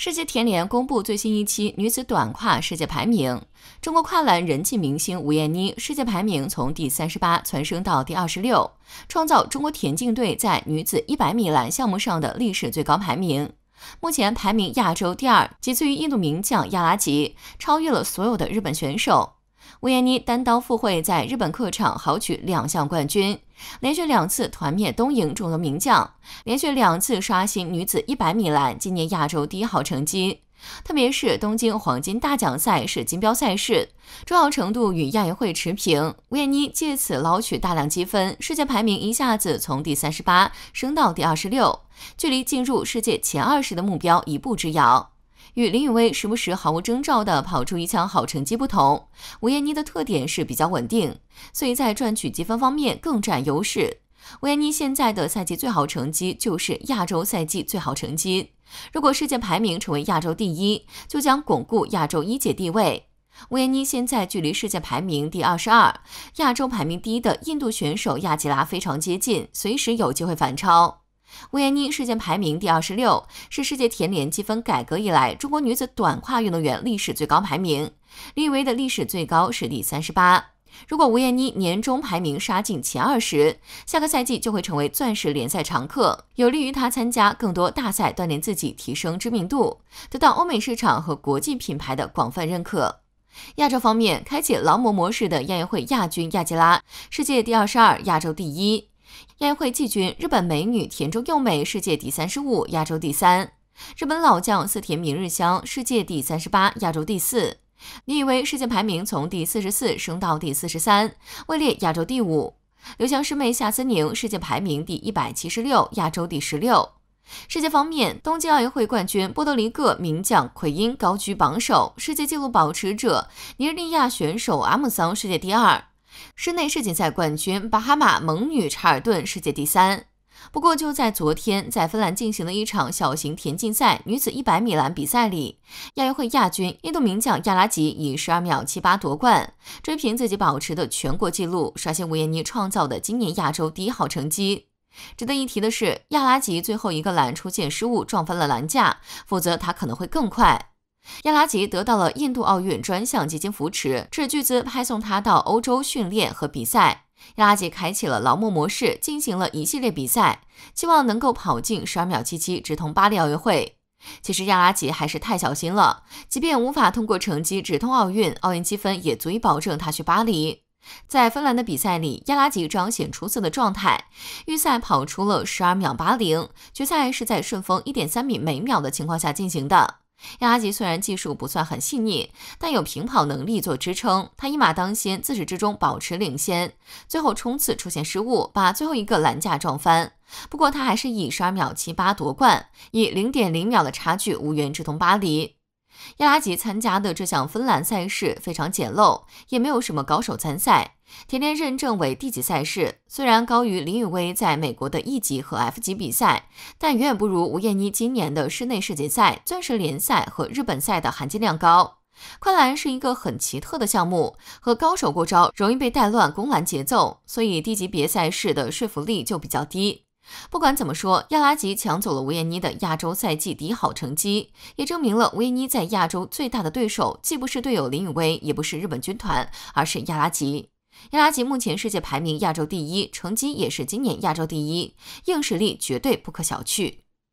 世界田联公布最新一期女子短跨世界排名，中国跨栏人气明星吴艳妮世界排名从第三十八蹿升到第二十六，创造中国田径队在女子一百米栏项目上的历史最高排名。目前排名亚洲第二，仅次于印度名将亚拉吉，超越了所有的日本选手。吴艳妮单刀赴会，在日本客场豪取两项冠军，连续两次团灭东瀛众多名将，连续两次刷新女子一百米栏今年亚洲第一好成绩。特别是东京黄金大奖赛是金标赛事，重要程度与亚运会持平。吴艳妮借此捞取大量积分，世界排名一下子从第三十八升到第二十六，距离进入世界前二十的目标一步之遥。与林雨薇时不时毫无征兆地跑出一枪好成绩不同，吴艳妮的特点是比较稳定，所以在赚取积分方面更占优势。吴艳妮现在的赛季最好成绩就是亚洲赛季最好成绩。如果世界排名成为亚洲第一，就将巩固亚洲一姐地位。吴艳妮现在距离世界排名第二十二、亚洲排名第一的印度选手亚吉拉非常接近，随时有机会反超。吴艳妮世界排名第二十六，是世界田联积分改革以来中国女子短跨运动员历史最高排名。李雨薇的历史最高是第三十八。如果吴艳妮年终排名杀进前二十，下个赛季就会成为钻石联赛常客，有利于她参加更多大赛，锻炼自己，提升知名度，得到欧美市场和国际品牌的广泛认可。亚洲方面，开启劳模模式的亚运会亚军亚吉拉，世界第二十二，亚洲第一。亚运会季军，日本美女田中佑美，世界第三十五，亚洲第三；日本老将寺田明日香，世界第三十八，亚洲第四。你以为世界排名从第四十四升到第四十三，位列亚洲第五？刘翔师妹夏思宁世界排名第一百七十六，亚洲第十六。世界方面，东京奥运会冠军波多黎各名将奎因高居榜首，世界纪录保持者尼日利亚选手阿姆桑世界第二。室内世锦赛冠军巴哈马猛女查尔顿世界第三。不过，就在昨天，在芬兰进行的一场小型田径赛女子100米栏比赛里，亚运会亚军印度名将亚拉吉以12秒78夺冠，追平自己保持的全国纪录，刷新吴艳妮创造的今年亚洲第一好成绩。值得一提的是，亚拉吉最后一个栏出现失误，撞翻了栏架，否则他可能会更快。亚拉吉得到了印度奥运专项基金扶持，斥巨资派送他到欧洲训练和比赛。亚拉吉开启了劳模模式，进行了一系列比赛，希望能够跑进十二秒七七，直通巴黎奥运会。其实亚拉吉还是太小心了，即便无法通过成绩直通奥运，奥运积分也足以保证他去巴黎。在芬兰的比赛里，亚拉吉彰显出色的状态，预赛跑出了十二秒八零，决赛是在顺风一点三米每秒的情况下进行的。雅吉虽然技术不算很细腻，但有平跑能力做支撑，他一马当先，自始至终保持领先，最后冲刺出现失误，把最后一个栏架撞翻。不过他还是以十二秒七八夺冠，以零点零秒的差距无缘直通巴黎。亚拉吉参加的这项芬兰赛事非常简陋，也没有什么高手参赛。田田认证为 D 级赛事，虽然高于林雨薇在美国的 E 级和 F 级比赛，但远远不如吴艳妮今年的室内世锦赛、钻石联赛和日本赛的含金量高。快篮是一个很奇特的项目，和高手过招容易被带乱攻篮节奏，所以低级别赛事的说服力就比较低。不管怎么说，亚拉吉抢走了吴艳妮的亚洲赛季第一好成绩，也证明了吴艳妮在亚洲最大的对手既不是队友林雨薇，也不是日本军团，而是亚拉吉。亚拉吉目前世界排名亚洲第一，成绩也是今年亚洲第一，硬实力绝对不可小觑。